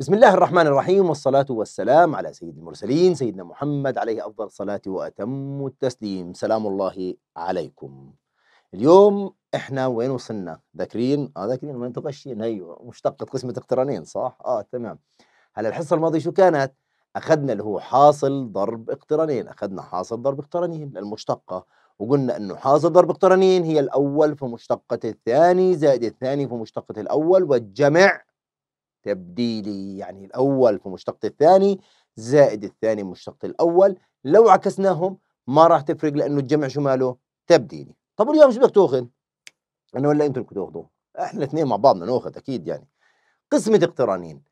بسم الله الرحمن الرحيم والصلاة والسلام على سيد المرسلين سيدنا محمد عليه أفضل الصلاة وأتم التسليم سلام الله عليكم اليوم احنا وين وصلنا ذاكرين اه ذاكرين وين تغشين ايوه مشتقة قسمة اقترانين صح اه تمام هلا الحصة الماضية شو كانت أخذنا اللي هو حاصل ضرب اقترانين أخذنا حاصل ضرب اقترانين المشتقة وقلنا أنه حاصل ضرب اقترانين هي الأول في مشتقة الثاني زائد الثاني في مشتقة الأول والجمع تبديلي يعني الأول في مشتقة الثاني زائد الثاني مشتقة الأول لو عكسناهم ما راح تفرق لأنه الجمع شو ماله تبديلي طب اليوم شو بدك تاخذ؟ أنا ولا أنتم بدكم تاخذوا؟ إحنا الاثنين مع بعضنا ناخذ أكيد يعني قسمة اقترانين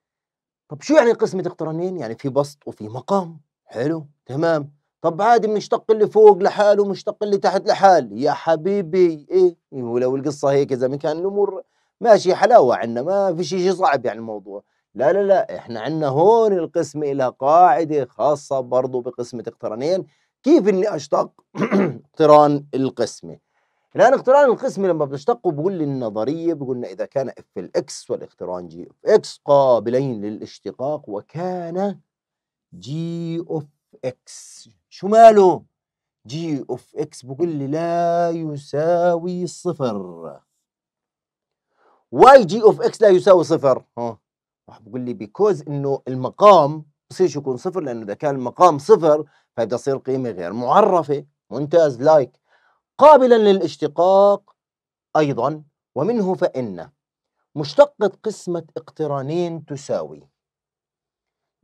طب شو يعني قسمة اقترانين؟ يعني في بسط وفي مقام حلو تمام طب عادي مشتق اللي فوق لحاله ومشتق اللي تحت لحال يا حبيبي ايه ولو القصه هيك اذا ما كان الامور ماشي حلاوه عندنا ما في شيء صعب يعني الموضوع لا لا لا احنا عندنا هون القسم الى قاعده خاصه برضه بقسمه اقترانين كيف اني اشتق اقتران القسمه الان اقتران القسمه لما بتشتقه بقول لي النظريه بقول لنا اذا كان اف الاكس والاقتران جي اوف اكس قابلين للاشتقاق وكان جي اوف اكس شو ماله جي اوف اكس بقول لي لا يساوي صفر واي جي اوف اكس لا يساوي صفر ها راح بقول لي بيكوز انه المقام بصيرش يكون صفر لانه اذا كان المقام صفر فبدها تصير قيمه غير معرفه ممتاز لايك قابلا للاشتقاق ايضا ومنه فان مشتقه قسمه اقترانين تساوي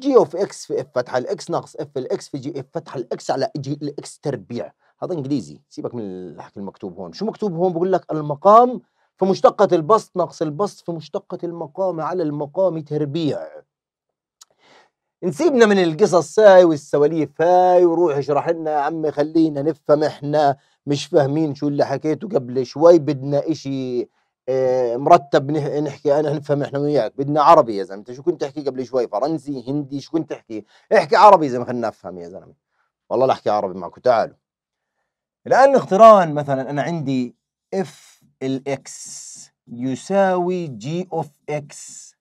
جي اوف اكس في اف فتحه الاكس ناقص اف الاكس في جي اف فتحه الاكس على جي الاكس تربيع هذا انجليزي سيبك من الحكي المكتوب هون شو مكتوب هون بقول لك المقام في مشتقة البسط ناقص البسط في مشتقة المقام على المقام تربيع نسيبنا من القصص هاي والسواليف هاي وروح اشرح لنا يا عمي خلينا نفهم احنا مش فاهمين شو اللي حكيته قبل شوي بدنا اشي آه، مرتب نحكي انا نفهم احنا وياك بدنا عربي يا زلمه انت شو كنت تحكي قبل شوي فرنسي هندي شو كنت تحكي احكي عربي يا زلمه خلينا نفهم يا زلمه والله لا احكي عربي معكم تعالوا الان الاقتران مثلا انا عندي اف الاكس يساوي جي اوف اكس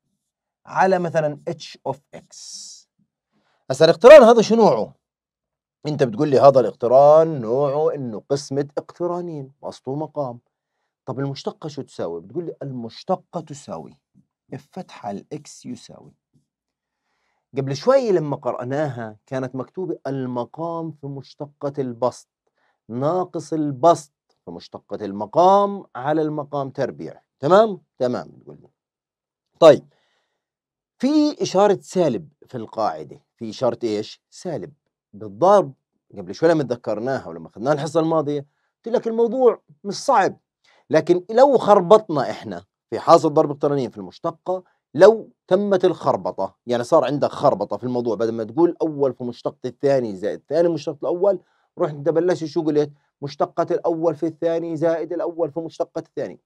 على مثلا اتش اوف اكس هسا الاقتران هذا شو نوعه انت بتقول لي هذا الاقتران نوعه انه قسمه اقترانين وسط مقام طب المشتقة شو تساوي؟ بتقول لي المشتقة تساوي اف فتحة الاكس يساوي قبل شوي لما قرأناها كانت مكتوبة المقام في مشتقة البسط ناقص البسط في مشتقة المقام على المقام تربيع تمام؟ تمام بتقول لي طيب في إشارة سالب في القاعدة في إشارة إيش؟ سالب بالضرب قبل شوي لما تذكرناها ولما أخذناها الحصة الماضية قلت لك الموضوع مش صعب لكن لو خربطنا احنا في حاصل ضرب القرنين في المشتقه لو تمت الخربطه يعني صار عندك خربطه في الموضوع بدل ما تقول اول في مشتقه الثاني زائد الثاني مشتقه الاول روح انت بلشت شو قلت مشتقه الاول في الثاني زائد الاول في مشتقه الثاني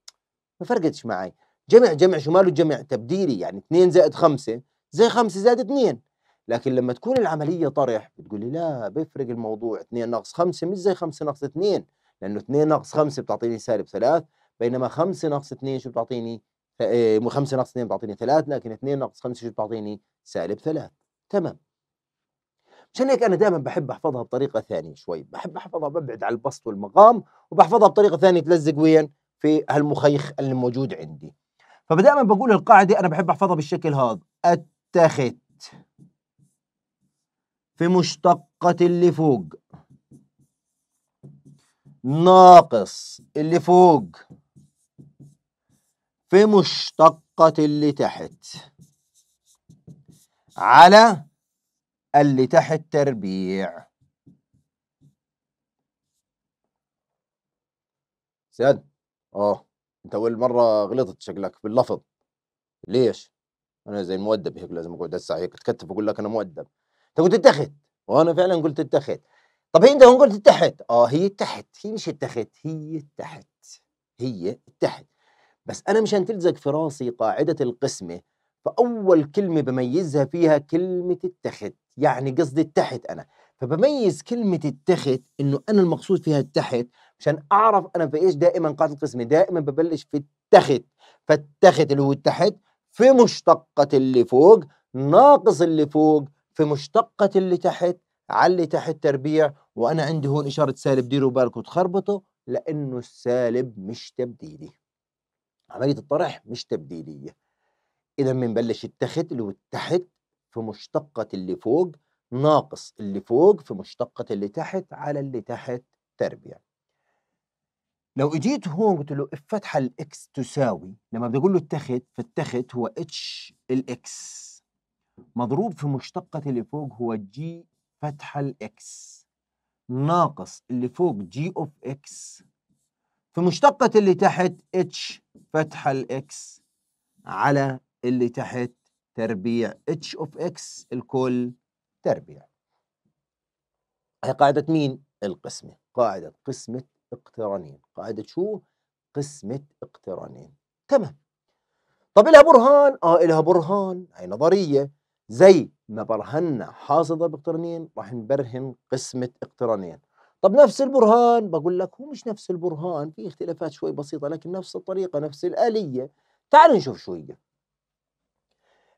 ما فرقتش معي جمع جمع شو ماله جمع تبديلي يعني 2 زائد 5 زي 5 زائد 2 لكن لما تكون العمليه طرح بتقول لي لا بيفرق الموضوع 2 ناقص 5 مش زي 5 ناقص 2 لانه 2 ناقص 5 بتعطيني سالب 3 بينما 5 ناقص 2 شو بتعطيني 5 ناقص 2 بتعطيني 3 لكن 2 ناقص 5 شو بتعطيني سالب 3 تمام عشان هيك انا دائما بحب احفظها بطريقه ثانيه شوي بحب احفظها ببعد عن البسط والمقام وبحفظها بطريقه ثانيه تلزق وين في هالمخيخ اللي موجود عندي فدائما بقول القاعده انا بحب احفظها بالشكل هذا اتخذ في مشتقة اللي فوق ناقص اللي فوق في مشتقة اللي تحت على اللي تحت تربيع سياد اه انت اول مرة غلطت شكلك باللفظ ليش؟ انا زي المؤدب هيك لازم اقعد اسعى هيك اتكتف اقول لك انا مؤدب انت قلت اتخذ وانا فعلا قلت اتخذ طب هي انت هون قلت تحت اه هي تحت هي مش تحت هي تحت هي تحت بس انا مشان تلزق في راسي قاعده القسمه فاول كلمه بميزها فيها كلمه التخت يعني قصدي التحت انا فبميز كلمة التخت انه انا المقصود فيها التحت مشان اعرف انا في ايش دائما قاعدة القسمة دائما ببلش في التخت فالتخت اللي هو التحت في مشتقة اللي فوق ناقص اللي فوق في مشتقة اللي تحت علي تحت تربيع وانا عندي هون اشاره سالب ديروا بالكم تخربطوا لانه السالب مش تبديلي عمليه الطرح مش تبديليه اذا بنبلش التخت اللي هو التحت في مشتقه اللي فوق ناقص اللي فوق في مشتقه اللي تحت على اللي تحت تربيع لو اجيت هون قلت له الفتحه الاكس تساوي لما بدي اقول له التخت فالتخت هو اتش الاكس مضروب في مشتقة اللي فوق هو جي فتحة الإكس ناقص اللي فوق جي أوف إكس في مشتقة اللي تحت اتش فتحة الإكس على اللي تحت تربيع اتش أوف إكس الكل تربيع هي قاعدة مين؟ القسمة قاعدة قسمة اقترانين قاعدة شو؟ قسمة اقترانين تمام طب إلها برهان؟ آه إلها برهان هي نظرية زي ما برهنا ضرب اقترانين راح نبرهن قسمة اقترانين طب نفس البرهان بقول لك هو مش نفس البرهان في اختلافات شوي بسيطة لكن نفس الطريقة نفس الآلية تعالوا نشوف شوية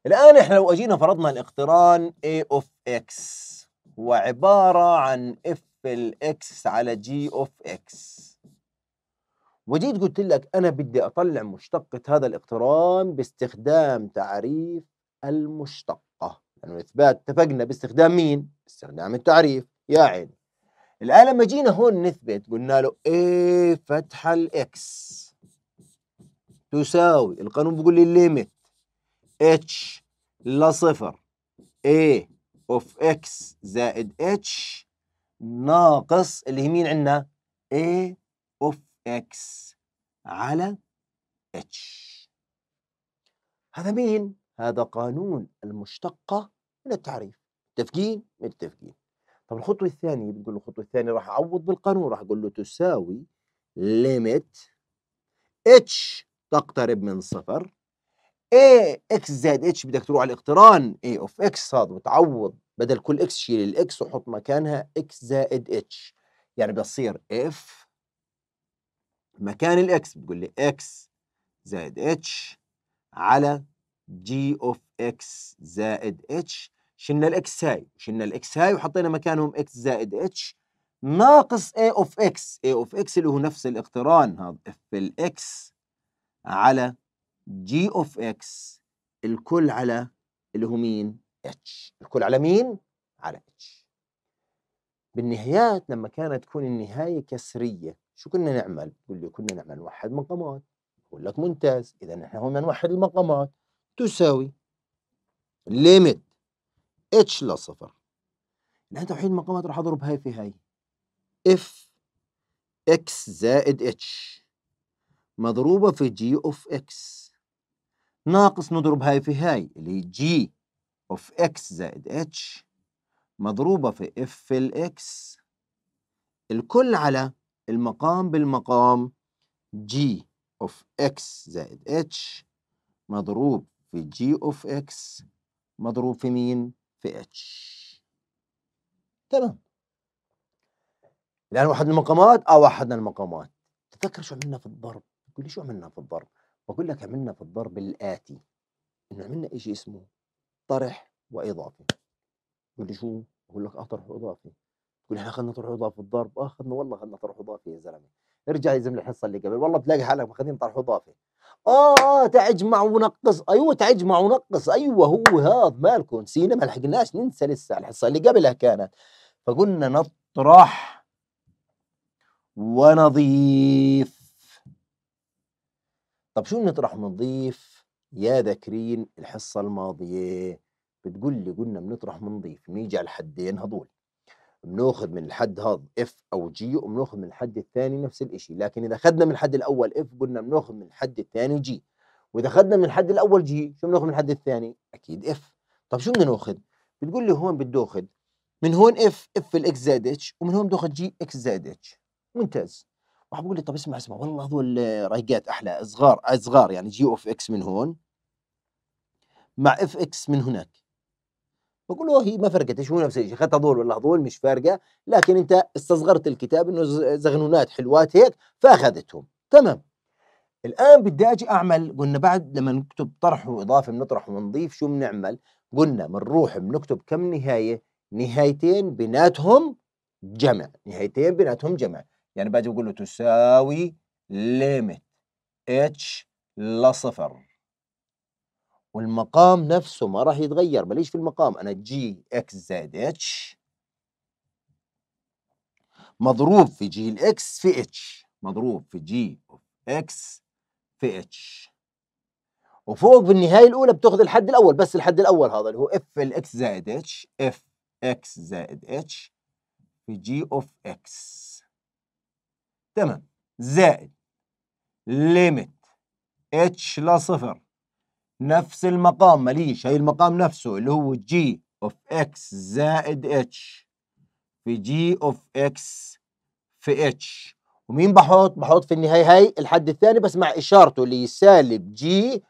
الآن احنا لو أجينا فرضنا الاقتران A of X هو عبارة عن F X على G of X وجيت قلت لك أنا بدي أطلع مشتقة هذا الاقتران باستخدام تعريف المشتقة لأنه يعني إثبات اتفقنا باستخدام مين؟ باستخدام التعريف يا عيني الآن لما جينا هون نثبت قلنا له A فتحة الإكس تساوي القانون بيقول لي ليميت H لصفر A of X زائد H ناقص اللي هي مين عندنا؟ A of X على H هذا مين؟ هذا قانون المشتقة من التعريف متفقين متفقين طب الخطوة الثانية بتقول له الخطوة الثانية راح أعوض بالقانون راح أقول له تساوي ليميت اتش تقترب من صفر اي اكس زائد اتش بدك تروح على الاقتران اي اوف اكس هذا وتعوض بدل كل اكس شيل الاكس وحط مكانها اكس زائد اتش يعني بصير اف مكان الاكس بتقول لي اكس زائد اتش على جي اوف اكس زائد اتش شلنا الاكس هاي شلنا الاكس هاي وحطينا مكانهم اكس زائد اتش ناقص اي اوف اكس اي اوف اكس اللي هو نفس الاقتران هذا اف الاكس على جي اوف اكس الكل على اللي هو مين اتش الكل على مين على اتش بالنهايات لما كانت تكون النهايه كسريه شو كنا نعمل؟ تقول لي كنا نعمل نوحد مقامات بقول لك ممتاز اذا نحن هون نوحد المقامات تساوي ليميت اتش لصفر الآن توحيد المقامات راح أضرب هاي في هاي اف اكس زائد اتش مضروبة في جي اوف اكس ناقص نضرب هاي في هاي اللي هي جي اوف اكس زائد اتش مضروبة في اف الاكس الكل على المقام بالمقام جي اوف اكس زائد اتش مضروب في جي اوف اكس مضروب في مين؟ في اتش تمام الان وحدنا المقامات اه وحدنا المقامات تذكر شو عملنا في الضرب تقول لي شو عملنا في الضرب بقول لك عملنا في الضرب الاتي انه عملنا شيء اسمه طرح واضافي تقول لي شو؟ بقول لك اه طرح واضافي تقول احنا اخذنا طرح اضافي في الضرب اخذنا آه، والله اخذنا طرح اضافي يا زلمه ارجع يا زلمه الحصه اللي قبل والله بتلاقي حالك ماخذين طرح اضافي اه تعجمع ونقص ايوه تعجمع ونقص ايوه هو هذا مالكم نسينا ما لحقناش ننسى لسه الحصه اللي قبلها كانت فقلنا نطرح ونضيف طب شو بنطرح ونضيف يا ذاكرين الحصه الماضيه بتقول لي قلنا بنطرح ونضيف نيجي على الحدين هذول بناخذ من الحد هذا اف او جي وبناخذ من الحد الثاني نفس الشيء لكن اذا اخذنا من الحد الاول اف قلنا بناخذ من الحد الثاني جي واذا اخذنا من الحد الاول جي شو بناخذ من الحد الثاني اكيد اف طب شو بدنا ناخذ بتقول لي هون بدي اخذ من هون اف اف الاكس زائد اتش ومن هون بدي اخذ جي اكس زائد اتش ممتاز راح بقول لي طب اسمع اسمع والله هذول رايقات احلى صغار صغار يعني جي اوف اكس من هون مع اف اكس من هناك بقول له هي ما فرقتش هو نفس الشيء اخذت هذول ولا هذول مش فارقه لكن انت استصغرت الكتاب انه زغنونات حلوات هيك فاخذتهم تمام الان بدي اجي اعمل قلنا بعد لما نكتب طرح واضافه بنطرح ونضيف شو بنعمل قلنا بنروح بنكتب كم نهايه نهايتين بيناتهم جمع نهايتين بيناتهم جمع يعني باجي بقول له تساوي ليمت اتش لصفر والمقام نفسه ما راح يتغير ماليش في المقام انا جي اكس زائد اتش مضروب في جي الاكس في اتش مضروب في جي اوف اكس في اتش وفوق بالنهايه الاولى بتاخذ الحد الاول بس الحد الاول هذا اللي هو اف الاكس زائد اتش اف اكس زائد اتش في جي اوف اكس تمام زائد ليميت اتش لصفر نفس المقام ماليش هي المقام نفسه اللي هو جي اوف اكس زائد اتش في جي اوف اكس في اتش ومين بحط؟ بحط في النهاية هاي الحد الثاني بس مع إشارته اللي سالب جي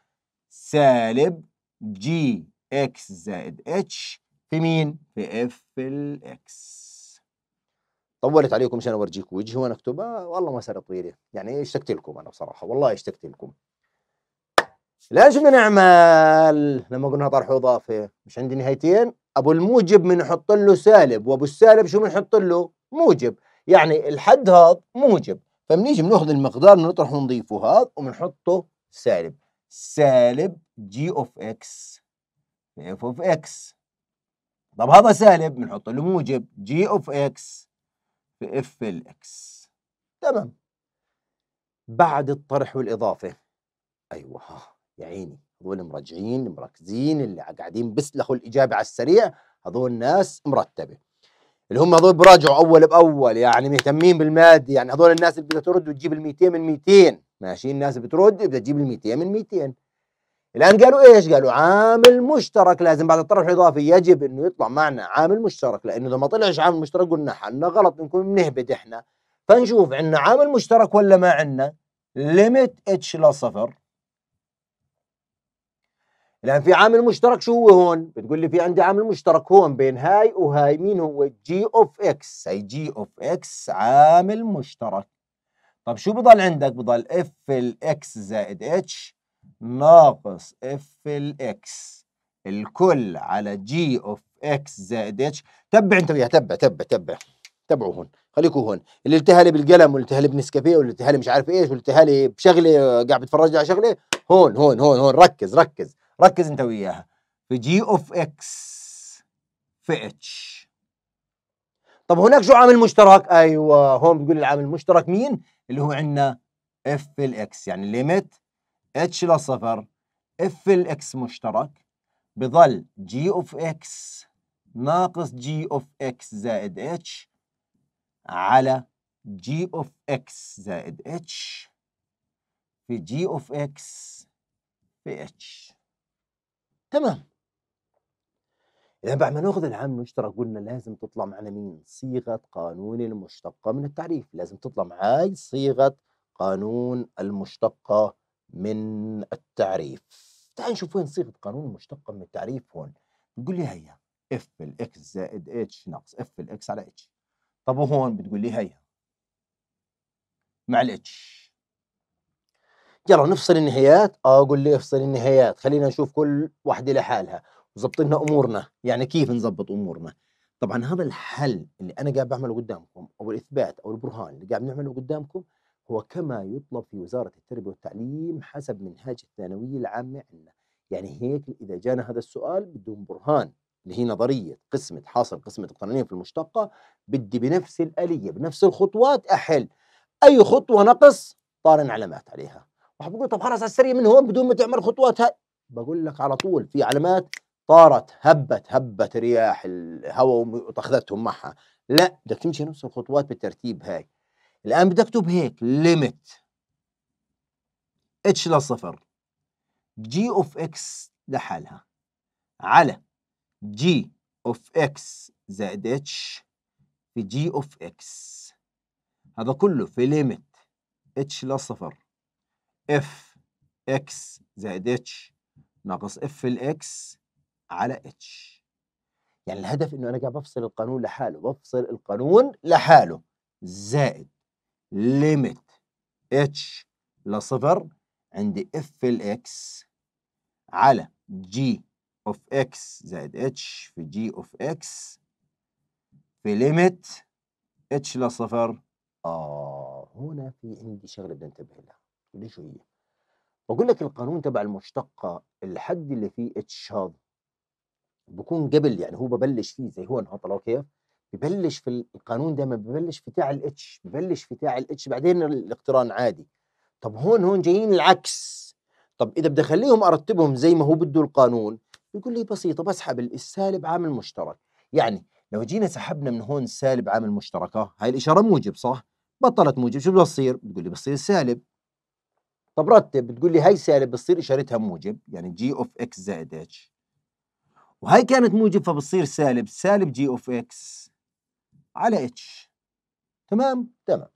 سالب جي اكس زائد اتش في مين؟ في اف الاكس طولت عليكم عشان اورجيكم وجهي وانا اكتبها والله ما صارت طويله يعني اشتقت لكم انا بصراحه والله اشتقت لكم ليش يجب نعمل لما قلنا طرح اضافي مش عندي نهايتين ابو الموجب بنحط له سالب وابو السالب شو بنحط له موجب يعني الحد هذا موجب فبنيجي بناخذ المقدار نطرح ونضيفه هذا وبنحطه سالب سالب جي اوف اكس اف اوف اكس طب هذا سالب بنحط له موجب جي اوف اكس في اف الاكس تمام بعد الطرح والاضافه ايوه يا عيني هذول مراجعين مركزين اللي قاعدين بسلخوا الإجابة على السريع هذول ناس مرتبة اللي هم هذول براجعوا أول بأول يعني مهتمين بالمادة يعني هذول الناس اللي بدها ترد وتجيب ال 200 من 200 ماشي الناس بترد بدها تجيب ال 200 من 200 الآن قالوا إيش؟ قالوا عامل مشترك لازم بعد الطرح الإضافي يجب إنه يطلع معنا عامل مشترك لأنه إذا ما طلعش عامل مشترك قلنا حنا غلط بنكون بنهبد إحنا فنشوف عندنا عامل مشترك ولا ما عندنا ليميت اتش لصفر الان في عامل مشترك شو هو هون بتقول لي في عندي عامل مشترك هون بين هاي وهاي مين هو جي اوف اكس هي جي اوف اكس عامل مشترك طب شو بضل عندك بضل اف الاكس زائد اتش ناقص اف الاكس الكل على جي اوف اكس زائد اتش تبع انت وياها تبع تبع تبع تبعوا هون خليكوا هون اللي التهالي بالقلم واللي التهالي بنسكافيه واللي التهالي مش عارف ايش واللي التهالي بشغله قاعد بتفرج على شغله هون هون هون هون ركز ركز ركز انت وياها في جي اوف اكس في اتش طب هناك شو عامل مشترك ايوه هون بيقول العامل المشترك مين اللي هو عندنا اف الاكس يعني ليميت اتش لصفر اف الاكس مشترك بضل جي اوف اكس ناقص جي اوف اكس زائد اتش على جي اوف اكس زائد اتش في جي اوف اكس في اتش تمام إذا بعد ما ناخذ العام المشترك قلنا لازم تطلع معنا مين؟ صيغة قانون المشتقة من التعريف، لازم تطلع معاي صيغة قانون المشتقة من التعريف. تعال نشوف وين صيغة قانون المشتقة من التعريف هون. بتقول لي هيا اف الاكس زائد اتش ناقص اف الاكس على اتش. طب وهون بتقول لي هيا مع الاتش يلا نفصل النهايات اه قول لي افصل النهايات خلينا نشوف كل واحده لحالها لنا امورنا يعني كيف نظبط امورنا طبعا هذا الحل اللي انا قاعد بعمله قدامكم او الاثبات او البرهان اللي قاعد نعمله قدامكم هو كما يطلب في وزاره التربيه والتعليم حسب منهاج الثانويه العامه عندنا يعني هيك اذا جانا هذا السؤال بدون برهان اللي هي نظريه قسمه حاصل قسمه القرنين في المشتقه بدي بنفس الاليه بنفس الخطوات احل اي خطوه نقص طارن علامات عليها راح بقول طب خلاص على السريع من هون بدون ما تعمل خطوات هاي بقول لك على طول في علامات طارت هبت هبت رياح الهواء وتاخذتهم معها لا بدك تمشي نفس الخطوات بالترتيب هاي الان بدك تكتب هيك ليميت اتش للصفر جي اوف اكس لحالها على جي اوف اكس زائد اتش في جي اوف اكس هذا كله في ليميت اتش للصفر اف اكس زائد اتش ناقص اف الاكس على اتش يعني الهدف انه انا قاعد بفصل القانون لحاله بفصل القانون لحاله زائد ليميت اتش لصفر عندي اف الاكس على جي اوف اكس زائد اتش في جي اوف اكس في ليميت اتش لصفر اه هنا في عندي شغله بدي انتبه لها ليش هي بقول لك القانون تبع المشتقة الحد اللي فيه اتش هذا بكون قبل يعني هو ببلش فيه زي هون انها طلعوا كيف ببلش في القانون دائما ببلش في تاع الاتش ببلش في تاع الاتش بعدين الاقتران عادي طب هون هون جايين العكس طب اذا بدي اخليهم ارتبهم زي ما هو بده القانون بيقول لي بسيطه بسحب السالب عامل مشترك يعني لو جينا سحبنا من هون سالب عامل مشتركه هاي الاشاره موجب صح بطلت موجب شو تصير؟ بتقول لي بصير سالب طب رتب بتقول لي هاي سالب بتصير اشارتها موجب يعني جي اوف اكس زائد اتش وهي كانت موجب فبتصير سالب سالب جي اوف اكس على اتش تمام تمام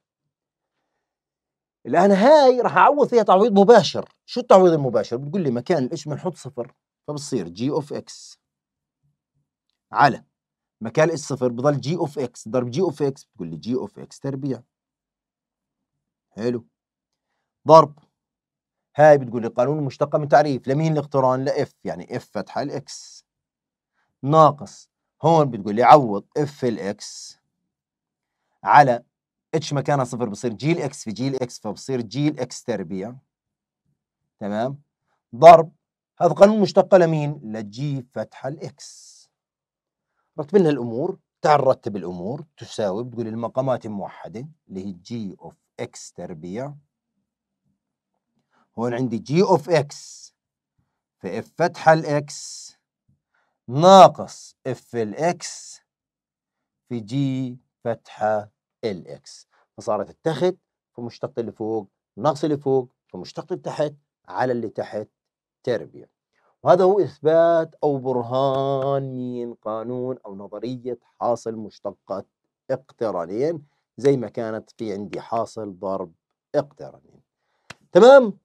الان هاي راح اعوض فيها تعويض مباشر شو التعويض المباشر بتقول لي مكان الاتش بنحط صفر فبتصير جي اوف اكس على مكان الاتش صفر بضل جي اوف اكس ضرب جي اوف اكس بتقول لي جي اوف اكس تربيع حلو ضرب هاي بتقول لي قانون مشتقة من تعريف لمين الاقتران لاف يعني اف فتحة الاكس ناقص هون بتقول لي عوض اف الاكس على اتش مكانها صفر بصير جيل إكس في جيل إكس فبصير جيل إكس تربيع تمام ضرب هذا قانون مشتقة لمين؟ لجي فتحة الاكس رتب لنا الامور تعال رتب الامور تساوي بتقول المقامات الموحدة اللي هي جي اوف اكس تربيع هون عندي جي اوف اكس في اف فتحة الاكس ناقص اف الاكس في جي فتحة الاكس فصارت التخت في مشتق اللي فوق ناقص اللي فوق في مشتق اللي تحت على اللي تحت تربية وهذا هو إثبات أو برهان من قانون أو نظرية حاصل مشتقة اقترانين زي ما كانت في عندي حاصل ضرب اقترانين تمام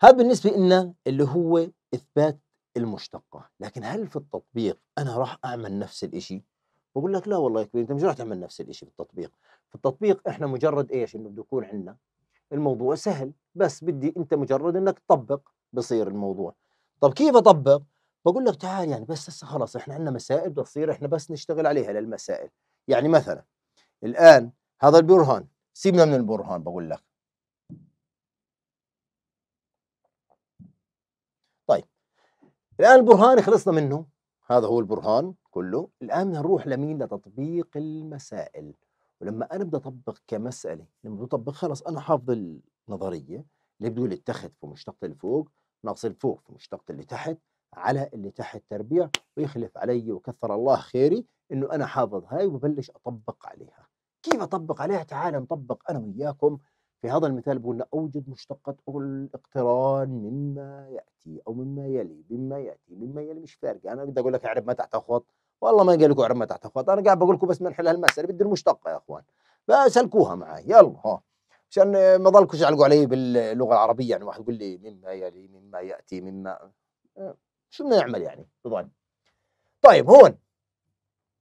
هذا بالنسبة لنا اللي هو إثبات المشتقة لكن هل في التطبيق أنا راح أعمل نفس الإشي بقول لك لا والله يا كبير أنت مش راح تعمل نفس الإشي في التطبيق في التطبيق إحنا مجرد إيش إنه بده يكون عندنا الموضوع سهل بس بدي أنت مجرد إنك تطبق بصير الموضوع طب كيف أطبق بقول لك تعال يعني بس هسه خلاص إحنا عندنا مسائل بدها تصير إحنا بس نشتغل عليها للمسائل يعني مثلا الآن هذا البرهان سيبنا من البرهان بقول لك الآن البرهان خلصنا منه هذا هو البرهان كله الآن نروح لمين لتطبيق المسائل ولما أنا بدي أطبق كمسألة لما بدي أطبق خلص أنا حافظ النظرية اللي بتقول اتخذ في مشتقة اللي فوق ناقص الفوق في مشتقة اللي تحت على اللي تحت تربيع ويخلف علي وكثر الله خيري انه انا حافظ هاي وببلش اطبق عليها كيف اطبق عليها تعال نطبق انا وياكم في هذا المثال قلنا أوجد مشتقاته الاقتران مما يأتي أو مما يلي مما يأتي مما يلي مش فارقة أنا بدي أقول لك أعرف ما تحت خط والله ما قال لكم أعرف ما تحت خط أنا قاعد بقول لكم بس نحل هالمسألة بدي المشتقة يا إخوان فسلكوها معي يلا ها عشان ما ضلكم تعلقوا علي باللغة العربية يعني واحد يقول لي مما يلي مما يأتي مما آه، شو بدنا نعمل يعني بضل طيب هون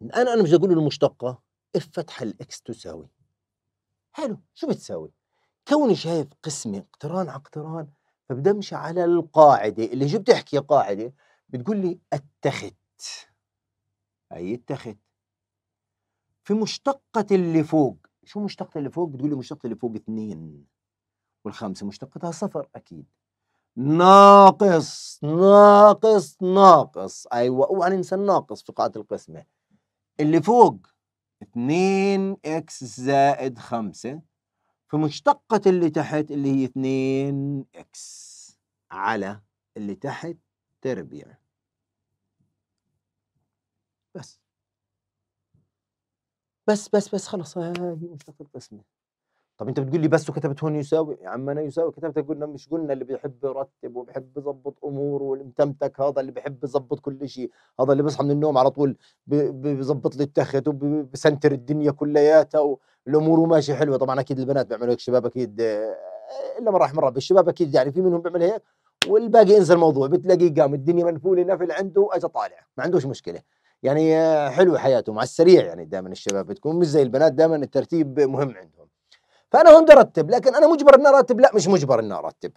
الآن أنا مش أقول المشتقة اف فتح الإكس تساوي حلو شو بتساوي؟ كوني شايف قسمي اقتران على اقتران فبدي امشي على القاعده اللي شو بتحكي قاعده بتقول لي اتخت اي اتخت في مشتقة اللي فوق شو مشتقة اللي فوق بتقول لي مشتقة اللي فوق اثنين والخمسة مشتقتها صفر أكيد ناقص ناقص ناقص أيوة أوعى ننسى الناقص في قاعدة القسمة اللي فوق 2 اكس زائد 5 في مشتقة اللي تحت اللي هي 2 اكس على اللي تحت تربيع بس بس بس بس خلص هذه آه، مشتقة القسمة طب انت بتقول لي بس وكتبت هون يساوي يا عم انا يساوي كتبت قلنا مش قلنا اللي بيحب يرتب وبيحب يظبط اموره والمتمتك هذا اللي بيحب يظبط كل شيء هذا اللي بيصحى من النوم على طول بيظبط لي التخت وبسنتر الدنيا كلياتها والامور ماشيه حلوه طبعا اكيد البنات بيعملوا هيك الشباب اكيد آه، الا من رحم ربي الشباب اكيد يعني في منهم بيعمل هيك والباقي انسى الموضوع بتلاقيه قام الدنيا منفوله نفل عنده اجى طالع ما عندوش مشكله يعني آه، حلوه حياته مع السريع يعني دائما الشباب بتكون مش زي البنات دائما الترتيب مهم عندهم فانا هون بدي ارتب لكن انا مجبر اني ارتب لا مش مجبر اني ارتب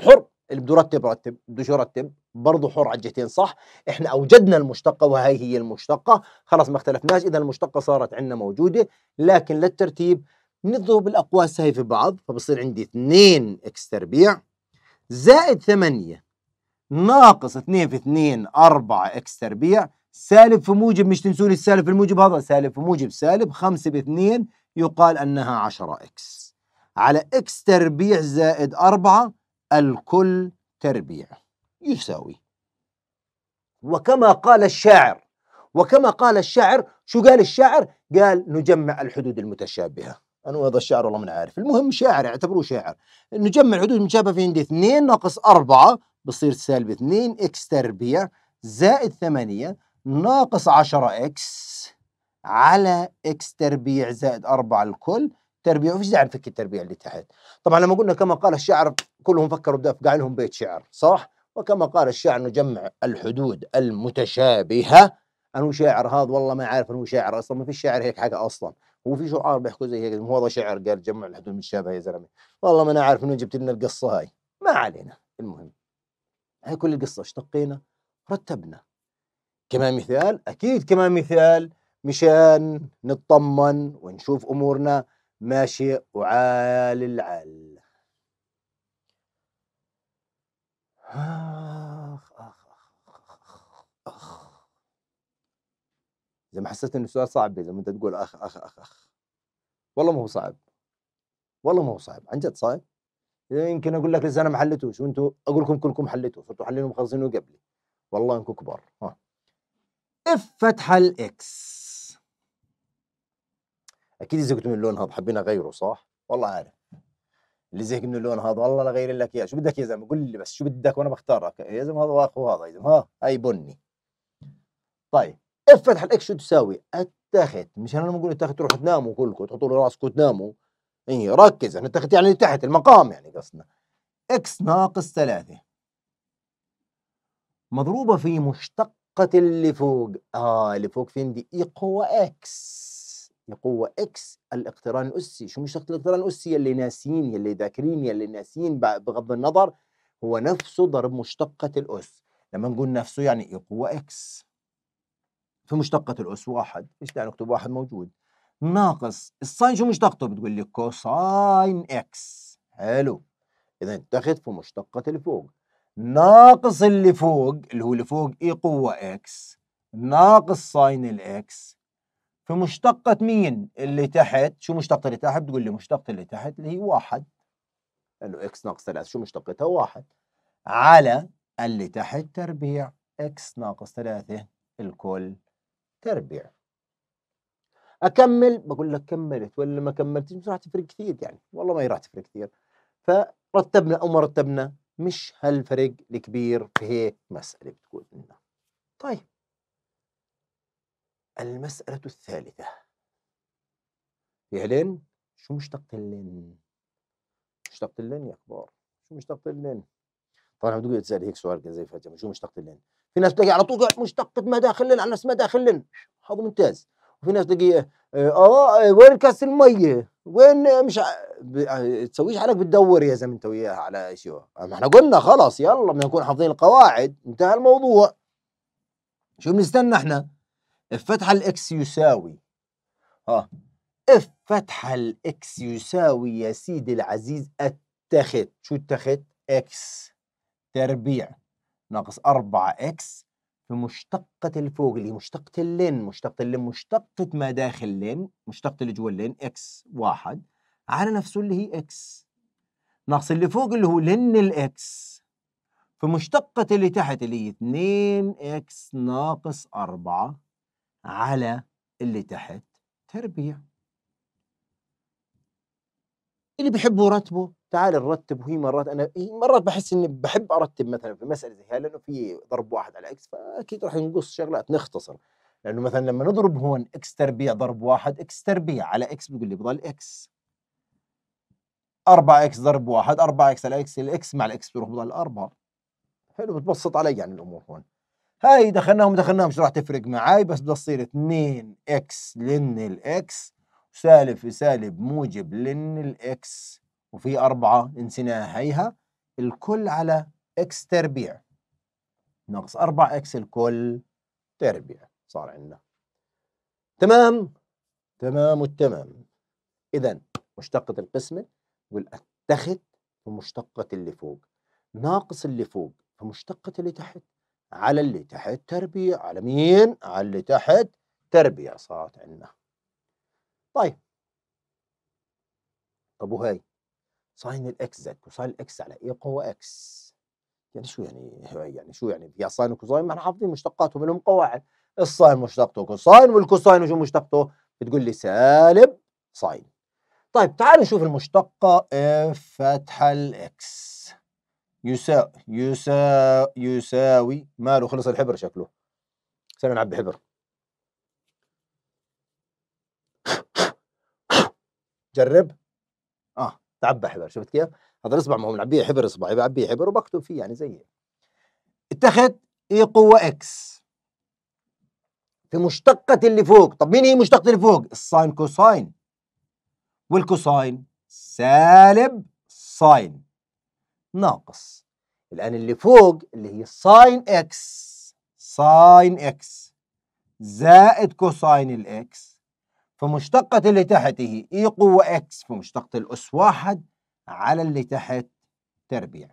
حر اللي بده يرتب رتب شو يرتب برضه حر على الجهتين صح احنا اوجدنا المشتقه وهي هي المشتقه خلاص ما اختلفناش اذا المشتقه صارت عندنا موجوده لكن للترتيب نضرب الاقواس هي في بعض فبصير عندي 2 اكس تربيع زائد 8 ناقص 2 في 2 4 اكس تربيع سالب في موجب مش تنسوني السالب في الموجب هذا سالب في موجب سالب 5 ب 2 يقال أنها 10 إكس على إكس تربيع زائد 4 الكل تربيع يساوي وكما قال الشاعر وكما قال الشاعر شو قال الشاعر قال نجمع الحدود المتشابهة أنا هذا الشاعر والله من عارف المهم شاعر اعتبروه شاعر نجمع الحدود المتشابهة في عندي 2 ناقص 4 بصير سالب 2 إكس تربيع زائد 8 ناقص 10 إكس على اكس تربيع زائد 4 الكل تربيع وفيش داعي نفك التربيع اللي تحت طبعا لما قلنا كما قال الشعر كلهم فكروا بدا افقع لهم بيت شعر صح وكما قال الشاعر نجمع الحدود المتشابهه انو شاعر هذا والله ما عارف انو شاعر اصلا ما في شاعر هيك حاجه اصلا هو في شعار بيحكوا زي هيك هو هذا شعر قال جمع الحدود المتشابهه يا زلمه والله ما انا عارف انو جبت لنا القصه هاي ما علينا المهم هاي كل القصه اشتقينا رتبنا كمان مثال اكيد كمان مثال مشان نطمن ونشوف امورنا ماشيه وعال العال آخ آخ آخ آخ زي ما حسيت انه السؤال صعب إذا ما انت تقول اخ اخ اخ اخ والله ما هو صعب والله ما هو صعب عن جد صعب يمكن اقول لك لسه انا ما حليتوش وانتم اقول لكم كلكم حليتوا صرتوا حلينه مخلصينه قبلي والله انكم كبار ها اف فتحه الاكس اكيد زهقت من اللون هذا حابين اغيره صح والله عارف اللي زهق من اللون هذا والله لا غير لك اياه شو بدك يا زلمه قول لي بس شو بدك وانا بختار لك يا زلمه هذا واخو هذا يا زلمه ها هاي بني طيب افتح الاكس شو تساوي اتخذ مش انا بقول اتخذ تروحوا تناموا كلكم تحطوا له راسكم تناموا اي ركز احنا اتخذ يعني تحت المقام يعني قصدنا اكس ناقص ثلاثة مضروبة في مشتقة اللي فوق اه اللي فوق في عندي إيه، قوة اكس لقوة اكس الاقتران الأسي شو مشتقة الاقتران الأسي يلي ناسيين يلي ذاكرين يلي ناسيين بغض النظر هو نفسه ضرب مشتقة الأس لما نقول نفسه يعني ايه قوة اكس مشتقة الأس واحد ايش يعني نكتب واحد موجود ناقص الساين شو مشتقته بتقول لي كوساين اكس حلو إذا اتخذ في مشتقة اللي فوق ناقص اللي فوق اللي هو اللي فوق ايه قوة اكس ناقص ساين الاكس في مشتقة مين اللي تحت شو مشتقة اللي تحت بتقول لي مشتقة اللي تحت اللي هي واحد لأنه اكس ناقص 3 شو مشتقتها واحد على اللي تحت تربيع اكس ناقص 3 الكل تربيع اكمل بقول لك كملت ولا ما كملتش مش راح تفرق كثير يعني والله ما راح تفرق كثير فرتبنا او ما رتبنا مش هالفرق الكبير في هيك مساله بتقول لنا طيب المسألة الثالثة يا لين شو مشتق اللين مشتق اللين يا كبار شو مشتق اللين طبعا بتقول تسأل هيك سؤال زي فجأة شو مشتق اللين في ناس تلاقي على طول قاعد مشتقة ما داخل على ناس ما داخل هذا ممتاز وفي ناس تلاقي اه, آه،, آه، وين كاس المية؟ وين آه، مش ع... تسويش حالك بتدور يا زلمه انت وياها على شيء ما احنا قلنا خلاص يلا بدنا نكون حافظين القواعد انتهى الموضوع شو بنستنى احنا؟ اف فتحة الاكس يساوي ها اف فتحة الاكس يساوي يا سيدي العزيز اتخذ شو اتخذ؟ اكس تربيع ناقص 4 اكس في مشتقة الفوق اللي هي مشتقة اللين مشتقة اللين مشتقة ما داخل اللين مشتقة اللي جوا اللين اكس واحد على نفسه اللي هي اكس ناقص اللي فوق اللي هو لن الاكس في مشتقة اللي تحت اللي هي 2 اكس ناقص 4 على اللي تحت تربيع اللي بيحبه رتبه تعال نرتب وهي مرات انا إيه، مرات بحس اني بحب ارتب مثلا في مساله زي لانه في ضرب واحد على اكس فاكيد راح نقص شغلات نختصر لانه مثلا لما نضرب هون اكس تربيع ضرب واحد اكس تربيع على اكس بيقول لي بضل اكس 4 اكس ضرب واحد 4 اكس على اكس الاكس مع الاكس بيروح بضل 4 حلو بتبسط علي يعني الامور هون هاي دخلناهم دخلناهم مش راح تفرق معاي بس بدها تصير 2 اكس لن الاكس سالب في سالب موجب لن الاكس وفي أربعة نسيناها هيها الكل على اكس تربيع ناقص 4 اكس الكل تربيع صار عندنا تمام تمام التمام إذا مشتقة القسمة والأتخذ ومشتقة اللي فوق ناقص اللي فوق فمشتقة اللي تحت على اللي تحت تربيع على مين على اللي تحت تربيع صارت عندنا طيب ابو وهي صاين الاكس زد وصاين الاكس على اي قوه اكس يعني شو يعني يعني شو يعني يا ساين وكوساين ما احنا حافظين مشتقاتهم منهم قواعد الساين مشتقته كوساين والكوساين وشو مشتقته بتقول لي سالب ساين طيب تعالوا نشوف المشتقه اف إيه؟ فتحه الاكس يساوي يساوي يساوي ماله خلص الحبر شكله سنة نعبي حبر جرب اه تعبى حبر شفت كيف؟ هذا الاصبع ما هو بنعبيه حبر اصبعي بعبيه حبر وبكتب فيه يعني زي اتخذ اي e قوة اكس في مشتقة اللي فوق، طب مين هي مشتقة اللي فوق؟ الساين كوساين والكوساين سالب ساين ناقص الآن اللي فوق اللي هي ساين إكس ساين إكس زائد كوساين الإكس فمشتقة اللي تحت هي e إي قوة إكس فمشتقة الأس واحد على اللي تحت تربيع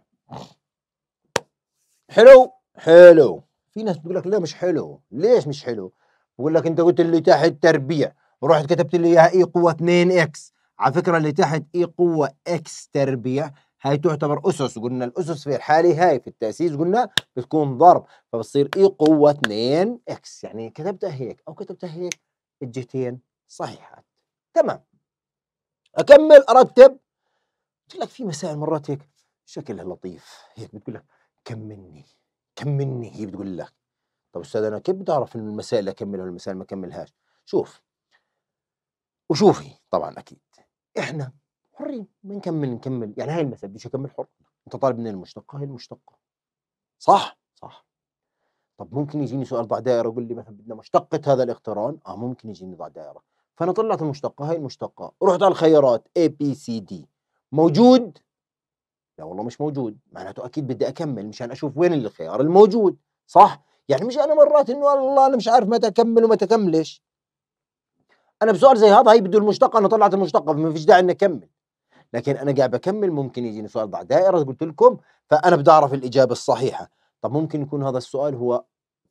حلو حلو في ناس بتقول لك لا مش حلو ليش مش حلو بقول لك انت قلت اللي تحت تربيع ورحت كتبت لي اياها اي e قوه 2 اكس على فكره اللي تحت اي e قوه اكس تربيع هاي تعتبر أسس قلنا الأسس في الحالة هاي في التأسيس قلنا بتكون ضرب فبتصير إي قوة 2 إكس يعني كتبتها هيك أو كتبتها هيك الجهتين صحيحات تمام أكمل أرتب قلت لك في مسائل مرات هيك شكلها لطيف هيك بتقول لك كم مني هي بتقول لك طب استاذ انا كيف بدي اعرف المسائل اكملها والمسائل ما اكملهاش شوف وشوفي طبعا اكيد احنا حرين ما نكمل نكمل يعني هاي المثل بديش اكمل حر انت طالب من المشتقه هي المشتقه صح صح طب ممكن يجيني سؤال ضع دائره يقول لي مثلا بدنا مشتقه هذا الاقتران اه ممكن يجيني ضع دائره فانا طلعت المشتقه هاي المشتقه رحت على الخيارات A B C D موجود لا والله مش موجود معناته اكيد بدي اكمل مشان اشوف وين الخيار الموجود صح يعني مش انا مرات انه والله انا مش عارف متى اكمل ومتى اكملش انا بسؤال زي هذا هي بده المشتقه انا طلعت المشتقه فما فيش داعي اني اكمل لكن انا قاعد بكمل ممكن يجيني سؤال ضع دائره قلت لكم فانا بدي اعرف الاجابه الصحيحه طب ممكن يكون هذا السؤال هو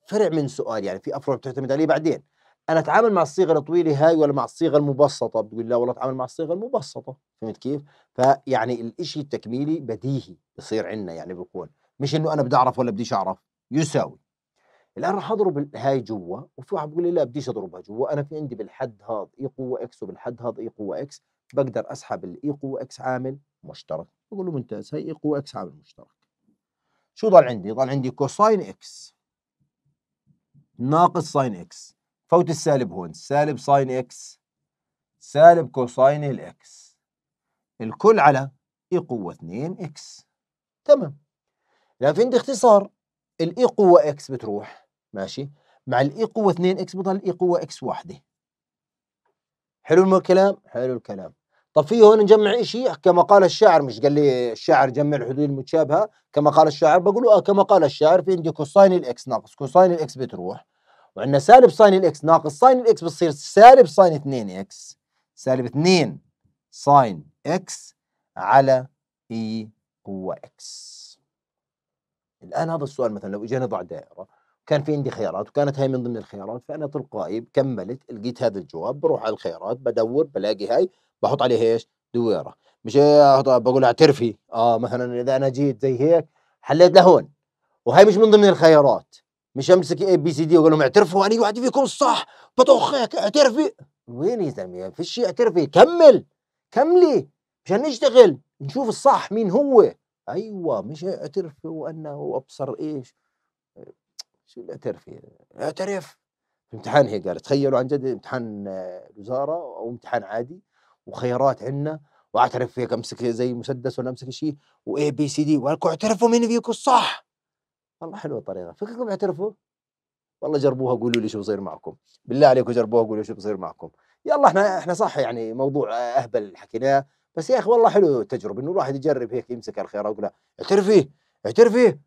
فرع من سؤال يعني في افرع بتعتمد عليه بعدين انا اتعامل مع الصيغه الطويله هاي ولا مع الصيغه المبسطه بتقول لا والله اتعامل مع الصيغه المبسطه فهمت كيف فيعني الإشي التكميلي بديهي بصير عندنا يعني بكون مش انه انا بدي اعرف ولا بديش اعرف يساوي الان راح اضرب هاي جوا وفي واحد بيقول لي لا بديش اضربها جوا انا في عندي بالحد هذا اي قوه اكس وبالحد هذا اي قوه اكس بقدر اسحب الاي e قوه اكس عامل مشترك بقول له ممتاز هي اي قوه اكس عامل مشترك شو ضل عندي؟ ضل عندي كوساين اكس ناقص ساين اكس فوت السالب هون سالب ساين اكس سالب كوساين الاكس الكل على اي e قوه 2 اكس تمام لان في عندي اختصار الاي e قوه اكس بتروح ماشي مع الاي قوه 2 اكس بضل اي قوه اكس واحده حلو الكلام حلو الكلام طب في هون نجمع شيء كما قال الشاعر مش قال لي الشاعر جمع الحدود المتشابهه كما قال الشاعر بقول اه كما قال الشاعر في عندي كوساين الاكس ناقص كوساين الاكس بتروح وعندنا سالب ساين الاكس ناقص ساين الاكس بتصير سالب ساين 2 اكس سالب 2 ساين اكس على اي هو اكس الان هذا السؤال مثلا لو اجاني ضع دائره كان في عندي خيارات وكانت هاي من ضمن الخيارات فانا تلقائي كملت لقيت هذا الجواب بروح على الخيارات بدور بلاقي هاي بحط عليه ايش؟ دويره مش إيه، بقول اعترفي اه مثلا اذا انا جيت زي هيك حليت لهون وهي مش من ضمن الخيارات مش امسك اي بي سي دي واقول لهم اعترفوا اني واحد فيكم الصح هيك اعترفي وين يا زلمه في فيش شيء اعترفي كمل كملي مشان نشتغل نشوف الصح مين هو ايوه مش اعترفي وانه ابصر ايش شو الاعترفي اعترف امتحان هيك قال تخيلوا عن جد امتحان آه، وزاره او امتحان عادي وخيارات عندنا واعترف فيك امسك زي مسدس ولا امسك شيء واي بي سي دي ولكم اعترفوا مين فيكم الصح والله حلوه الطريقه فكركم اعترفوا والله جربوها قولوا لي شو بصير معكم بالله عليكم جربوها قولوا لي شو بصير معكم يلا احنا احنا صح يعني موضوع اهبل حكيناه بس يا اخي والله حلو التجربه انه الواحد يجرب هيك يمسك الخيار ويقول له اعترفي اعترفي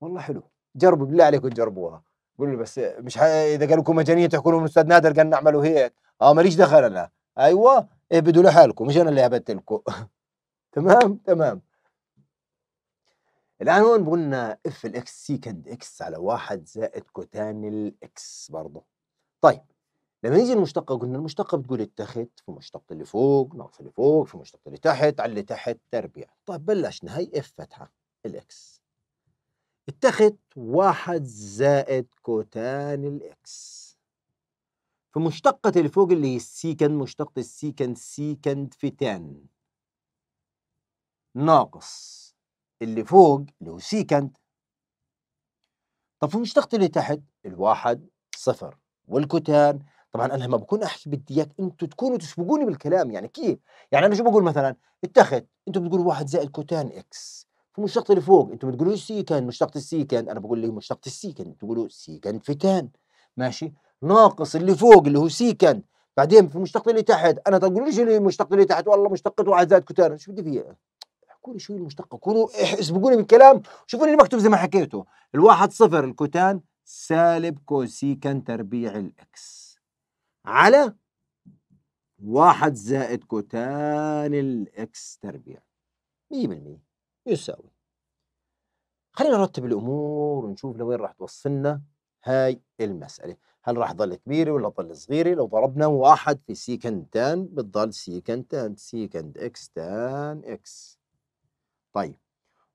والله حلو جربوا بالله عليكم جربوها قولوا بس مش اذا قالوا لكم مجانيه تحكوا لهم الاستاذ نادر قال نعمله هيك اه ماليش دخل انا ايوه اعبدوا إيه، لحالكم مش انا اللي عبدت لكم تمام تمام الان هون قلنا اف الاكس سيكند اكس على واحد زائد كوتان الاكس برضه طيب لما نيجي المشتقة قلنا المشتقة بتقول اتخذ في مشتق اللي فوق ناقص اللي فوق في مشتق اللي تحت على اللي تحت تربيع طيب بلشنا هي اف فتحة الاكس اتخذ واحد زائد كوتان الاكس في مشتقة فوق اللي هي السيكند مشتقة السيكند سيكند في ناقص اللي فوق اللي هو سيكند طب في مشتقة اللي تحت الواحد صفر والكتان طبعا انا لما بكون احكي بدي اياك انتم تكونوا تسبقوني بالكلام يعني كيف؟ يعني انا شو بقول مثلا؟ اتخذ انتم بتقولوا واحد زائد كوتان اكس في مشتقة اللي فوق انتم بتقولوا سيكند مشتقة السيكند انا بقول لي مشتقة السيكند بتقولوا سيكند في تان ماشي ناقص اللي فوق اللي هو سيكن بعدين في المشتق اللي تحت انا تقول اللي المشتق اللي تحت والله مشتقته واحد زائد كوتان شو بدي فيها؟ احكوا لي شو المشتقه كونوا اسبقوني بالكلام شوفوا لي مكتوب زي ما حكيته الواحد صفر الكوتان سالب كوسيكن تربيع الاكس على واحد زائد كوتان الاكس تربيع 100% يساوي خلينا نرتب الامور ونشوف لوين راح توصلنا هاي المساله هل راح ظل كبيرة ولا ظل صغيرة لو ضربنا واحد في سيكند تان بتضل سيكند تان سيكند اكس تان اكس طيب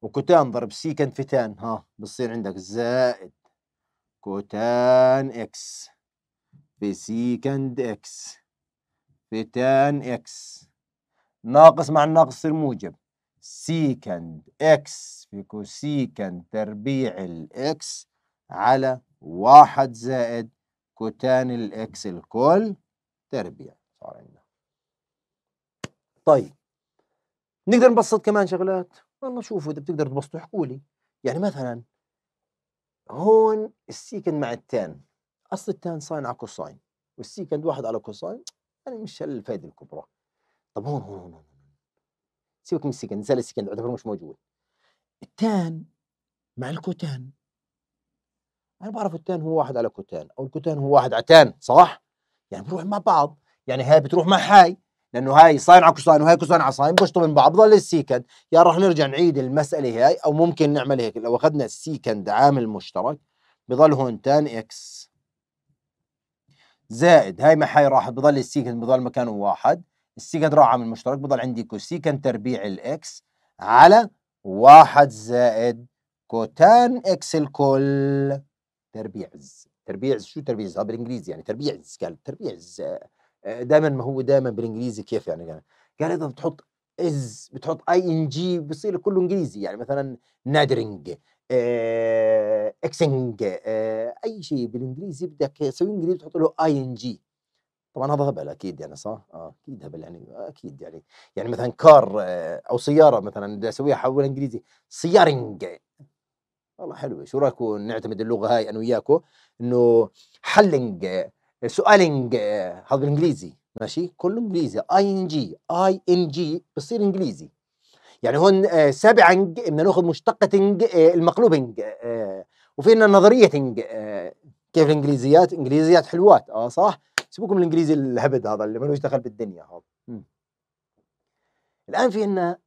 وكوتان ضرب سيكند في تان ها بصير عندك زائد كوتان اكس في سيكند اكس في تان اكس ناقص مع الناقص يصير موجب سيكند اكس في كوسيكند تربيع الاكس على واحد زائد كوتان الإكس الكل تربيع صار عندنا طيب نقدر نبسط كمان شغلات والله شوفوا إذا بتقدر تبسطوا احكوا لي يعني مثلا هون السيكند مع التان أصل التان ساين على كوساين والسيكند واحد على كوساين يعني مش الفائدة الكبرى طب هون هون هون سيبك من السيكند نسال السيكند يعتبر مش موجود التان مع الكوتان انا بعرف التان هو واحد على كوتان او الكوتان هو واحد على تان صح يعني بروح مع بعض يعني هاي بتروح مع هاي لانه هاي صاين على كوساين وهي كوساين على صاين بيشطوا من بعض ضل السيكند يا راح نرجع نعيد المساله هاي او ممكن نعمل هيك لو اخذنا السيكند عامل مشترك بضل هون تان اكس زائد هاي مع هاي راح بضل السيكند بضل مكانه واحد السيكند راح عامل مشترك بضل عندي كوسيكند تربيع الاكس على واحد زائد كوتان اكس الكل تربيعز تربيعز شو تربيعز هذا آه، بالانجليزي يعني تربيعز قال تربيعز آه، آه، دائما ما هو دائما بالانجليزي كيف يعني قال قال اذا بتحط از بتحط اي ان جي بصير كله انجليزي يعني مثلا نادرنج اه اكسنج اه اي شيء بالانجليزي بدك تسوي انجليزي بتحط له اي ان جي طبعا هذا هبل اكيد يعني صح؟ آه اكيد هبل يعني اكيد يعني يعني مثلا كار او سياره مثلا بدي اسويها حول انجليزي سيارنج والله حلوه شو رايكم نعتمد اللغه هاي انا وياكم انه حلنج سؤالنج هذا الانجليزي ماشي كله انجليزي اي ان جي اي ان جي بصير انجليزي يعني هون آه، سابعا بدنا ناخذ مشتقه آه، المقلوبنج آه، وفينا نظريتنج كيف الانجليزيات انجليزيات حلوات اه صح سيبوكم الانجليزي الهبد هذا اللي ملوش دخل بالدنيا هذا الان في عندنا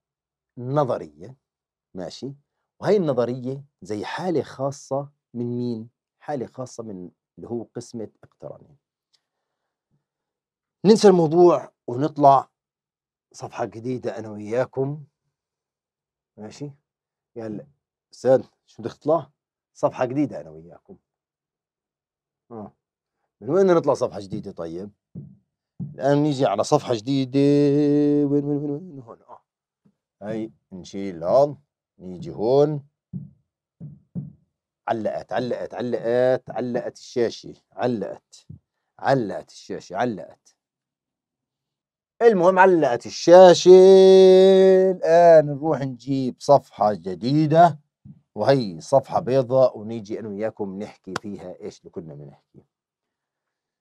نظريه ماشي وهي النظرية زي حالة خاصة من مين؟ حالة خاصة من اللي هو قسمة اقترانين ننسى الموضوع ونطلع صفحة جديدة أنا وياكم ماشي يلا أستاذ شو بدك تطلع؟ صفحة جديدة أنا وياكم آه. من وين نطلع صفحة جديدة طيب؟ الآن نيجي على صفحة جديدة وين وين وين هون آه هاي نشيل هون نيجي هون علقت علقت علقت علقت الشاشة علقت علقت الشاشة علقت المهم علقت الشاشة الآن نروح نجيب صفحة جديدة وهي صفحة بيضاء ونيجي أنا وياكم نحكي فيها إيش اللي كنا بنحكي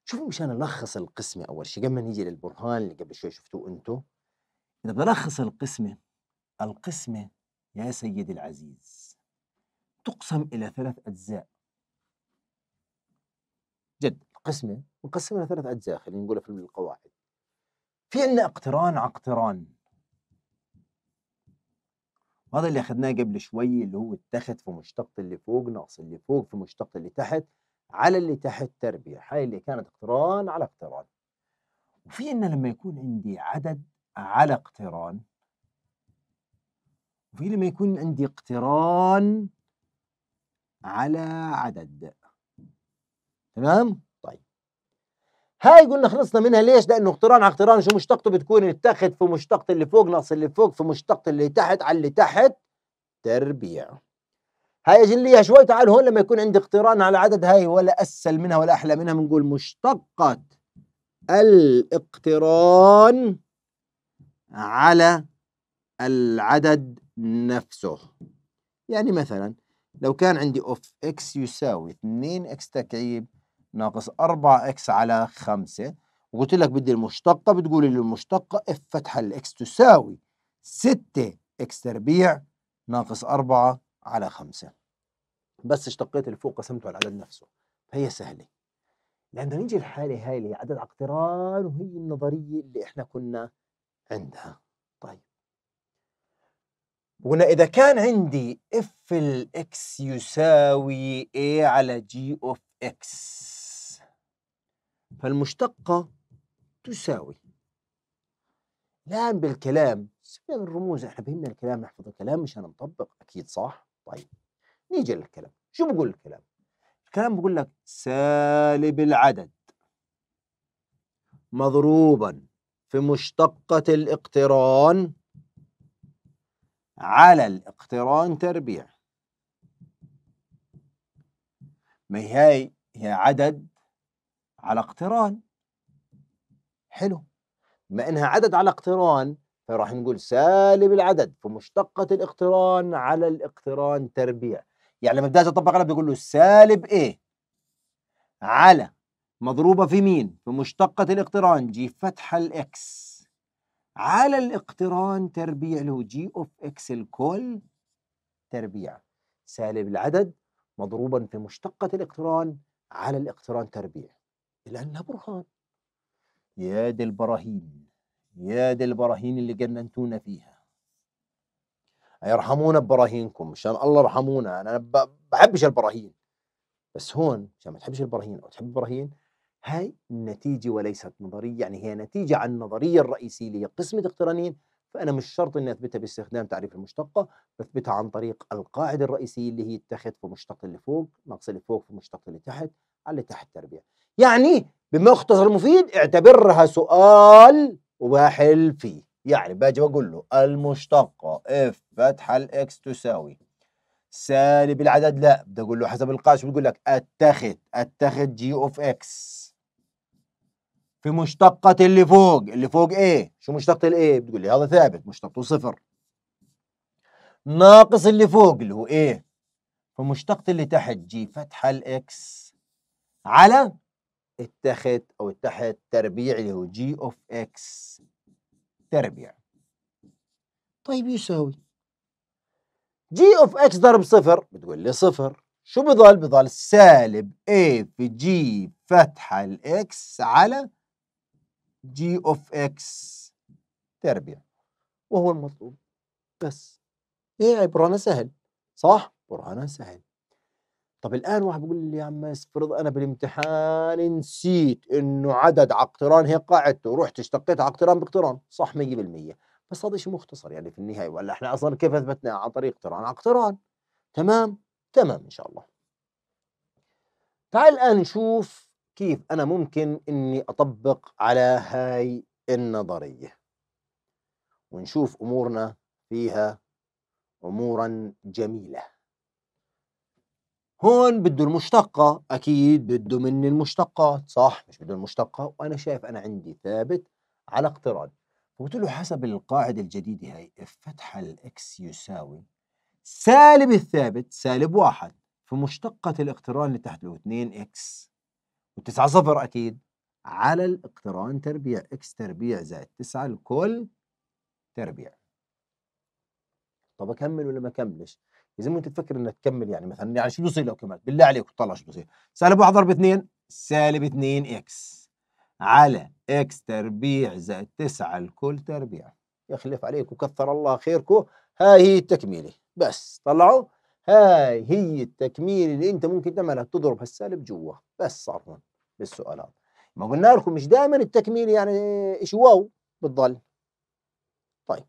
شوفوا مشان ألخص القسمة أول شيء قبل ما نيجي للبرهان اللي قبل شوي شفتوه أنتم إذا بلخص القسمة القسمة يا سيدي العزيز تقسم إلى ثلاث أجزاء جد قسمة نقسم إلى ثلاث أجزاء خلينا نقولها في القواعد في عندنا اقتران على اقتران وهذا اللي أخذناه قبل شوي اللي هو التخت في مشتق اللي فوق ناقص اللي فوق في مشتق اللي تحت على اللي تحت تربية هاي اللي كانت اقتران على اقتران وفي عندنا لما يكون عندي عدد على اقتران وفي لما يكون عندي اقتران على عدد تمام طيب هاي قلنا خلصنا منها ليش لانه اقتران على اقتران شو مشتقته بتكون اتخذ في مشتق اللي فوق ناقص اللي فوق في مشتق اللي تحت على اللي تحت تربيع هاي اجي ليها شوي تعال هون لما يكون عندي اقتران على عدد هاي ولا اسهل منها ولا احلى منها بنقول مشتقة الاقتران على العدد نفسه يعني مثلا لو كان عندي اوف اكس يساوي 2 اكس تكعيب ناقص 4 اكس على 5 وقلت لك بدي المشتقة بتقول لي المشتقة اف فتحة الاكس تساوي 6 اكس تربيع ناقص 4 على 5 بس اشتقيت اللي فوق قسمته على العدد نفسه فهي سهلة لأنه نيجي الحالة هاي اللي عدد اقتران وهي النظرية اللي احنا كنا عندها طيب هنا إذا كان عندي اف الإكس يساوي اي على جي أوف إكس فالمشتقة تساوي الآن بالكلام سيبنا الرموز احنا فهمنا الكلام نحفظ الكلام مشان نطبق أكيد صح؟ طيب نيجي للكلام شو بقول الكلام؟ الكلام بقول لك سالب العدد مضروبا في مشتقة الاقتران على الاقتران تربيع ما هي هي عدد على اقتران حلو ما انها عدد على اقتران فراح نقول سالب العدد في مشتقة الاقتران على الاقتران تربيع يعني لما بدأت أطبق أنا بقول له سالب إيه على مضروبة في مين في مشتقة الاقتران جي فتحة الإكس على الاقتران تربيع له جي اوف اكس الكل تربيع سالب العدد مضروبا في مشتقة الاقتران على الاقتران تربيع إلى برهان يا دي البراهين يا دي البراهين اللي جننتونا فيها يرحمونا ببراهينكم مشان الله يرحمونا انا بحبش البراهين بس هون عشان ما تحبش البراهين او تحب البراهين هاي نتيجة وليست نظرية يعني هي نتيجة عن النظرية الرئيسية اللي هي قسمة اقترانين فأنا مش شرط أني أثبتها باستخدام تعريف المشتقة بثبتها عن طريق القاعدة الرئيسية اللي هي التخت في مشتق اللي فوق ناقص اللي فوق في مشتق اللي تحت على اللي تحت تربيع يعني بمختصر مفيد اعتبرها سؤال وبحل فيه يعني باجي بقول له المشتقة اف فتحة الاكس تساوي سالب العدد لا بدي اقول له حسب القاعدة شو بيقول لك اتخذ اتخذ جي اوف اكس في مشتقة اللي فوق اللي فوق ايه شو مشتقة الايه بتقول لي هذا ثابت مشتقته صفر ناقص اللي فوق اللي هو ايه فمشتقة اللي تحت جي فتحة الاكس على التخت او التحت تربيع اللي هو جي اوف اكس تربيع طيب يساوي جي اوف اكس ضرب صفر بتقول لي صفر شو بضل بضل سالب a في جي فتحة الاكس على جي اوف اكس تربيع وهو المطلوب بس ايه يعني برهانها سهل صح برهانها سهل طب الان واحد بيقول لي يا عم افرض انا بالامتحان نسيت انه عدد على اقتران هي قاعدته ورحت اشتقيت على اقتران باقتران صح 100% بس هذا شيء مختصر يعني في النهايه ولا احنا اصلا كيف اثبتناه عن طريق اقتران عقتران اقتران تمام تمام ان شاء الله تعال الان نشوف كيف أنا ممكن إني أطبق على هاي النظرية ونشوف أمورنا فيها أمورا جميلة هون بده المشتقة أكيد بده مني المشتقات صح مش بده المشتقة وأنا شايف أنا عندي ثابت على اقتران فقلت له حسب القاعدة الجديدة هاي فتح الإكس يساوي سالب الثابت سالب واحد فمشتقة الاقتران اللي تحت له 2 إكس وتسعة صفر أكيد على الاقتران تربيع إكس تربيع زائد تسعة الكل تربيع طب أكمل ولا ما أكملش؟ يا زلمة أنت تفكر إنك تكمل يعني مثلا يعني شو بصير لو كملت؟ بالله عليك طلع شو بصير؟ سالب واحد ضرب اثنين سالب اثنين إكس على إكس تربيع زائد تسعة الكل تربيع يخلف عليك وكثر الله خيركم هاي هي التكميله بس طلعوا هاي هي التكميله اللي انت ممكن تعملها تضرب هالسالب جوا بس صار هون بالسؤال هذا ما قلنا لكم مش دائما التكميل يعني شيء واو بتضل طيب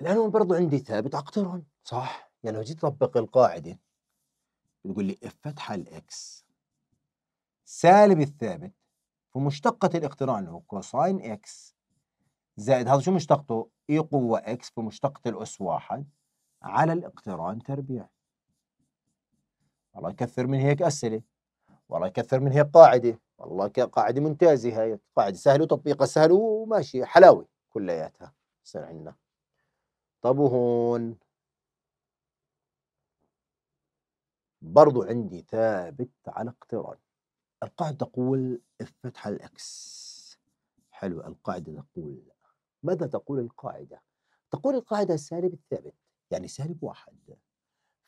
لانه برضو عندي ثابت اقترن صح يعني لو جيت طبق القاعده بتقول لي اف فتحه الاكس سالب الثابت في مشتقة الاقتران اللي هو كوساين اكس زائد هذا شو مشتقته؟ اي e قوة اكس في مشتقة الأس واحد على الاقتران تربيع الله يكثر من هيك أسئلة والله يكثر من هيك قاعدة والله قاعدة ممتازة هاي قاعدة سهلة وتطبيقها سهل وماشي حلاوة كلياتها صار عندنا طب وهون برضو عندي ثابت على اقتران القاعدة تقول الفتحة الإكس حلو القاعدة تقول ماذا تقول القاعدة؟ تقول القاعدة سالب الثابت يعني سالب واحد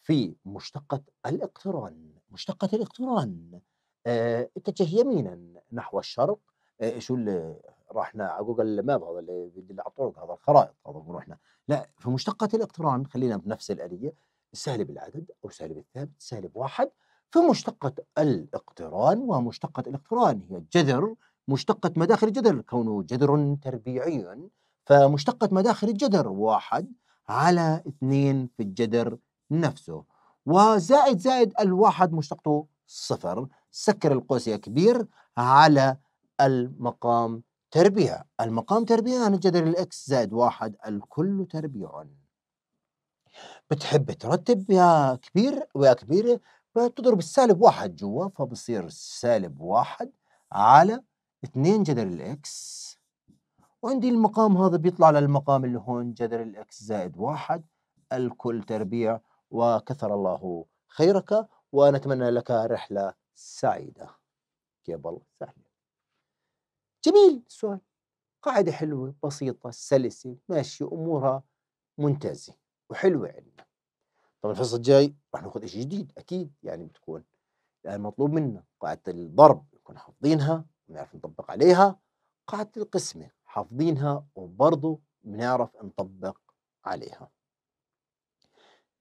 في مشتقة الاقتران مشتقة الاقتران آه اتجه يمينا نحو الشرق آه شو اللي رحنا على جوجل ماب هذا اللي على الطرق هذا الخرائط هذا رحنا لا في مشتقة الاقتران خلينا بنفس الآلية سالب العدد أو سالب الثابت سالب واحد في مشتقة الاقتران ومشتقة الاقتران هي جذر مشتقة مداخل الجذر كونه جذر تربيعي فمشتقة مداخل الجذر واحد على اثنين في الجذر نفسه وزائد زائد الواحد مشتقته صفر سكر القوس يا كبير على المقام تربيع المقام تربيع يعني جذر الإكس زائد واحد الكل تربيع بتحب ترتب يا كبير ويا كبيرة بتضرب السالب واحد جوا فبصير سالب واحد على اثنين جذر الإكس وعندي المقام هذا بيطلع للمقام اللي هون جذر الإكس زائد واحد الكل تربيع وكثر الله خيرك ونتمنى لك رحلة سعيدة كيف والله جميل السؤال قاعدة حلوة بسيطة سلسة ماشية أمورها ممتازة وحلوة علمنا طبعا الفصل الجاي راح ناخذ شيء جديد أكيد يعني بتكون الآن مطلوب منا قاعدة الضرب نكون حافظينها ونعرف نطبق عليها قاعدة القسمة حافظينها وبرضه بنعرف نطبق عليها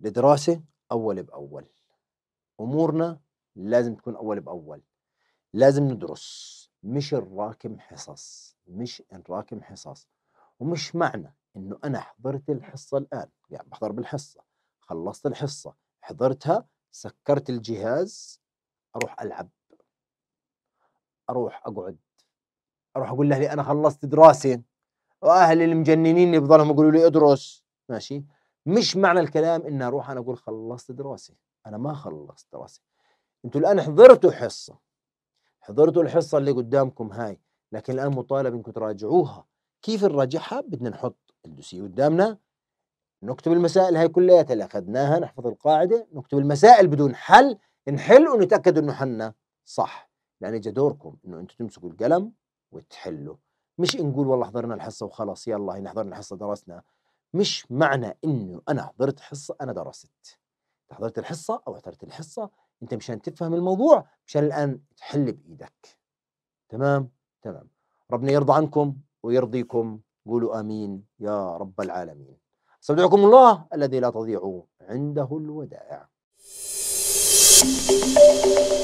لدراسة أول بأول أمورنا لازم تكون أول بأول لازم ندرس مش نراكم حصص مش نراكم حصص ومش معنى انه انا حضرت الحصه الان يعني بحضر بالحصه خلصت الحصه حضرتها سكرت الجهاز اروح العب اروح اقعد اروح اقول لاهلي انا خلصت دراسه واهلي المجننين اللي بضلهم يقولوا لي ادرس ماشي مش معنى الكلام اني اروح انا اقول خلصت دراسه انا ما خلصت دراسه انتوا الان حضرتوا حصه حضرتوا الحصه اللي قدامكم هاي لكن الان مطالب انكم تراجعوها كيف نراجعها بدنا نحط الدوسيه قدامنا نكتب المسائل هاي كلياتها اللي اخذناها نحفظ القاعده نكتب المسائل بدون حل نحل ونتاكد انه حلنا صح لان اجى دوركم انه انتم تمسكوا القلم وتحلوا مش نقول والله حضرنا الحصه وخلاص يلا هنا حضرنا الحصه درسنا مش معنى انه انا حضرت حصه انا درست انت حضرت الحصه او حضرت الحصه انت مشان تفهم الموضوع مشان الان تحل بايدك تمام تمام ربنا يرضى عنكم ويرضيكم قولوا امين يا رب العالمين استودعكم الله الذي لا تضيع عنده الودائع Thank you.